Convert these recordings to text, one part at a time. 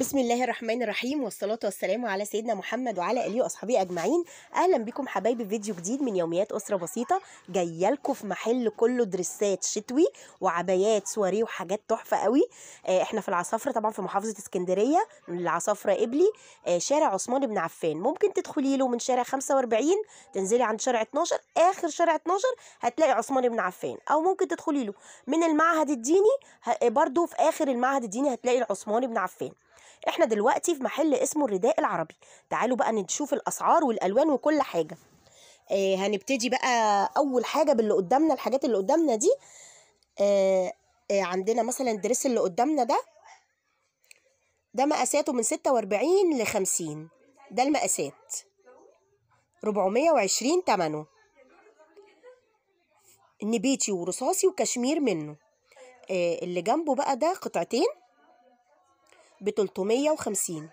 بسم الله الرحمن الرحيم والصلاة والسلام على سيدنا محمد وعلى آله وأصحابه أجمعين أهلا بكم حبايبي في فيديو جديد من يوميات أسرة بسيطة جاية لكم في محل كله دريسات شتوي وعبايات سواري وحاجات تحفة قوي آه احنا في العصافرة طبعا في محافظة اسكندرية العصافرة قبلي آه شارع عثمان بن عفان ممكن تدخلي له من شارع 45 تنزلي عند شارع 12 آخر شارع 12 هتلاقي عثمان بن عفان أو ممكن تدخلي له من المعهد الديني برضه في آخر المعهد الديني هتلاقي العثمان بن عفان احنا دلوقتي في محل اسمه الرداء العربي تعالوا بقى نشوف الاسعار والالوان وكل حاجه آه هنبتدي بقى اول حاجه باللي قدامنا الحاجات اللي قدامنا دي آه آه عندنا مثلا الدرس اللي قدامنا ده ده مقاساته من 46 ل 50 ده المقاسات 420 تمنه نبيتي ورصاصي وكشمير منه آه، اللي جنبه بقى ده قطعتين بتلتمية وخمسين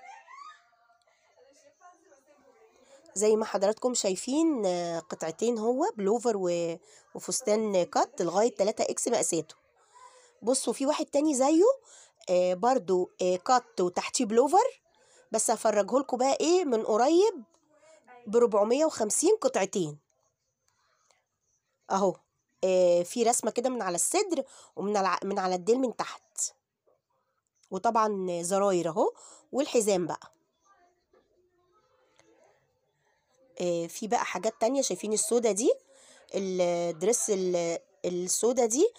زي ما حضراتكم شايفين قطعتين هو بلوفر وفستان كات لغاية 3 اكس مقاساته بصوا في واحد تاني زيه آه، برضو آه، كات وتحتيه بلوفر بس هفرجه لكم بقى ايه من قريب ب 450 قطعتين اهو آه، في رسمه كده من على الصدر ومن على الديل من تحت وطبعا زراير اهو والحزام بقى آه، في بقى حاجات تانية شايفين السودة دي الدرس السودة دي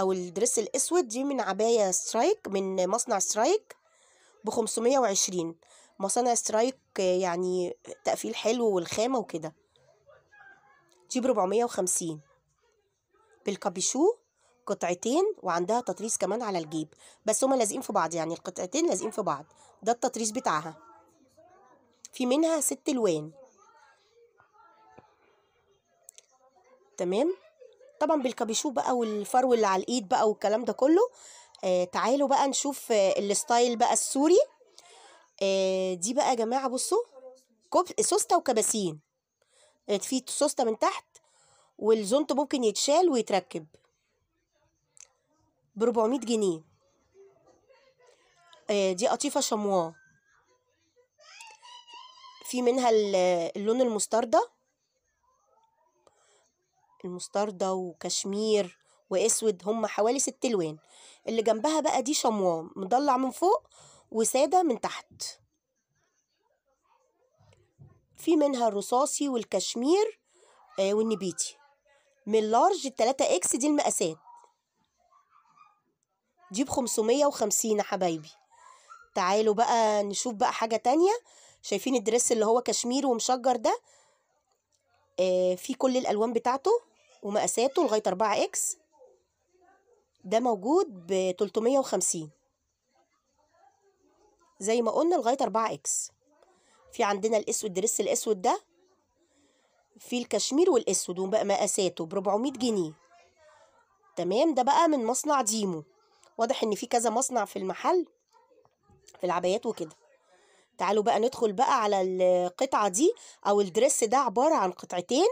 او الدرس الاسود دي من عباية سترايك من مصنع سترايك بخمسمية وعشرين مصانع سترايك يعني تقفيل حلو والخامة وكده دي بربعمية وخمسين بالكابيشو قطعتين وعندها تطريز كمان على الجيب بس هما لازقين في بعض يعني القطعتين لازقين في بعض ده التطريز بتاعها في منها ست الوان تمام طبعا بالكابيشو بقى والفرو اللي على الايد بقى والكلام ده كله آه تعالوا بقى نشوف آه الستايل بقى السوري آه دي بقى يا جماعه بصوا كوب سوسته وكباسين آه، في سوسته من تحت والزونت ممكن يتشال ويتركب بربعمية جنيه آه، دي قطيفة شمواه في منها اللون المستردة المستردة وكشمير واسود هم حوالي ست الوان اللي جنبها بقى دي شمواه مضلع من فوق وسادة من تحت في منها الرصاصي والكشمير آه، والنبيتي من لارج التلاتة اكس دي المقاسات دي ب 550 يا حبايبي تعالوا بقى نشوف بقى حاجة تانية شايفين الدريس اللي هو كشمير ومشجر ده آه في كل الألوان بتاعته ومقاساته لغاية 4 اكس ده موجود ب 350 زي ما قلنا لغاية 4 اكس في عندنا الاسود دريس الاسود ده في الكشمير والاسود وبقى مقاساته ب 400 جنيه تمام ده بقى من مصنع ديمو واضح ان في كذا مصنع في المحل في العبايات وكده تعالوا بقى ندخل بقى على القطعة دي او الدرس ده عبارة عن قطعتين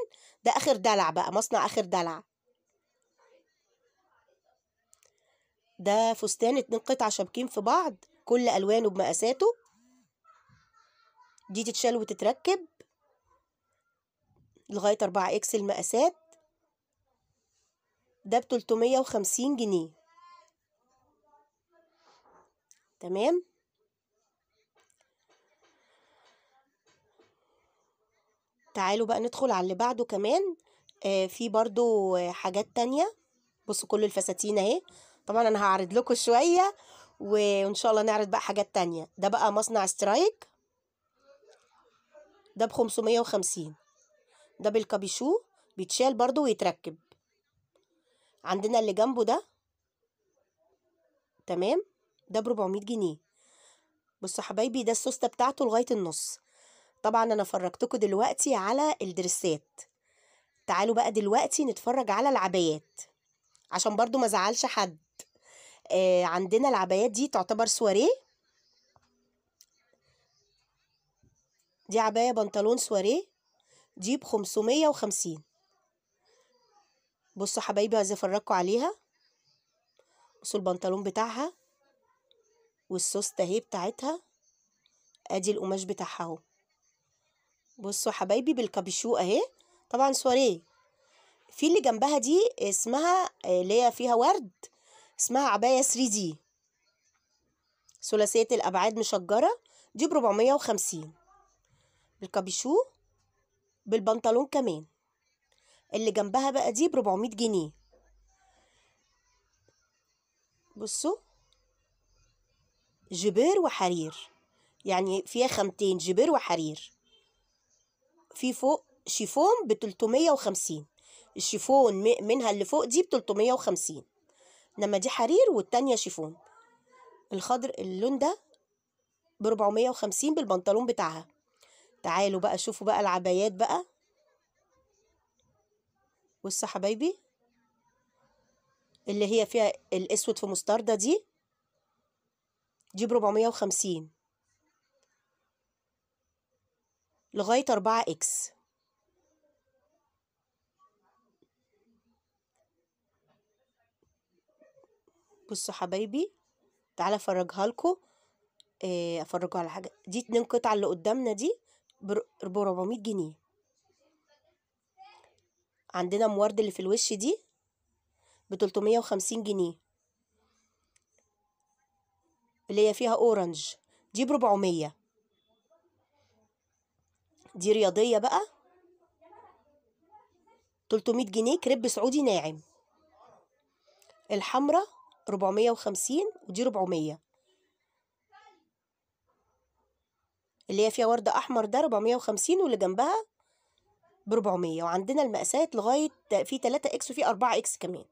ده اخر دلع بقى مصنع اخر دلع ده فستان اتنين قطع شابكين في بعض كل الوانه بمقاساته دي تتشال وتتركب لغاية 4 اكس المقاسات ده ب 350 جنيه تمام تعالوا بقى ندخل على اللي بعده كمان آه في برضو حاجات تانية بصوا كل الفساتين اهي طبعا انا هعرض لكم شوية وان شاء الله نعرض بقى حاجات تانية ده بقى مصنع سترايك ده بخمسمية وخمسين ده بالكابيشو بيتشال برضو ويتركب عندنا اللي جنبه ده تمام ده ب 400 جنيه بصوا حبايبي ده السوسته بتاعته لغايه النص طبعا انا فرجتكم دلوقتي على الدرسات تعالوا بقى دلوقتي نتفرج على العبايات عشان برضو ما زعلش حد آه عندنا العبايات دي تعتبر سواريه دي عباية بنطلون سواريه دي ب 550 بصوا حبايبي عايزه افرجكم عليها بصوا البنطلون بتاعها والسوستة اهي بتاعتها ادي القماش بتاعها اهو بصوا حبايبي بالكابيشو اهي طبعا سواريه في اللي جنبها دي اسمها آه، اللي هي فيها ورد اسمها عباية 3 دي ثلاثية الأبعاد مشجرة دي بربعمية وخمسين بالكابيشو بالبنطلون كمان اللي جنبها بقى دي بربعمية جنيه بصوا جبير وحرير يعني فيها خامتين جبير وحرير في فوق شيفون ب 350 الشيفون منها اللي فوق دي ب 350 انما دي حرير والتانية شيفون الخضر اللون ده ب 450 بالبنطلون بتاعها تعالوا بقى شوفوا بقى العبايات بقى بصوا حبايبي اللي هي فيها الاسود في مستردة دي جيب ربعمية وخمسين لغاية أربعة إكس بصوا حبايبي تعالى أفرجها لكم آه، أفرجها على حاجة دي اتنين قطع اللي قدامنا دي بربعمية جنيه عندنا موارد اللي في الوش دي بتلتمية وخمسين جنيه اللي هي فيها اورنج دي ب 400 دي رياضية بقى 300 جنيه كريب سعودي ناعم الحمراء 450 ودي 400 اللي هي فيها وردة احمر ده 450 واللي جنبها ب 400 وعندنا المقاسات لغايه في 3 اكس وفي 4 اكس كمان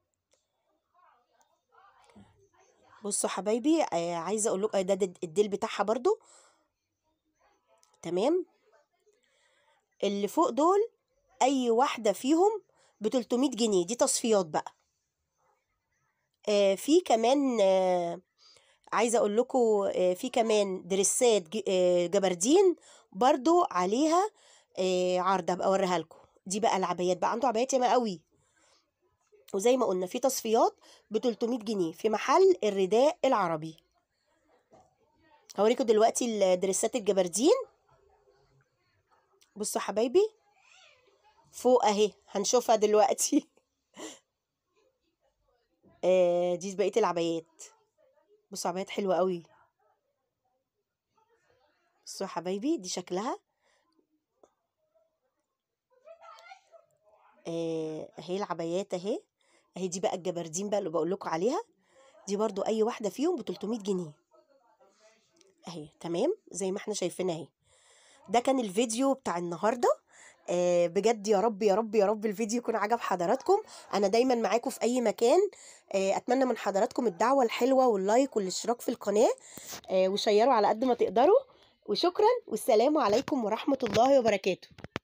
بصوا حبايبي آه، عايزه اقول لكم آه، ده, الديل بتاعها برضو تمام اللي فوق دول اي واحده فيهم ب 300 جنيه دي تصفيات بقى آه في كمان آه عايزه اقول لكم آه في كمان دريسات آه، جبردين برضو عليها عرضه بقى اوريها لكم دي بقى العبايات بقى عنده عبايات ياما قوي وزي ما قلنا في تصفيات ب 300 جنيه في محل الرداء العربي هوريكم دلوقتي الدريسات الجبردين بصوا حبايبي فوق اهي هنشوفها دلوقتي آه دي بقيه العبايات بصوا عبايات حلوه قوي بصوا حبايبي دي شكلها اهي آه، العبايات اهي اهي دي بقى الجبردين بقى اللي بقول لكم عليها دي برضو اي واحده فيهم ب 300 جنيه اهي تمام زي ما احنا شايفين اهي ده كان الفيديو بتاع النهارده آه بجد يا رب يا رب يا رب الفيديو يكون عجب حضراتكم انا دايما معاكم في اي مكان آه اتمنى من حضراتكم الدعوه الحلوه واللايك والاشتراك في القناه آه وشيروا على قد ما تقدروا وشكرا والسلام عليكم ورحمه الله وبركاته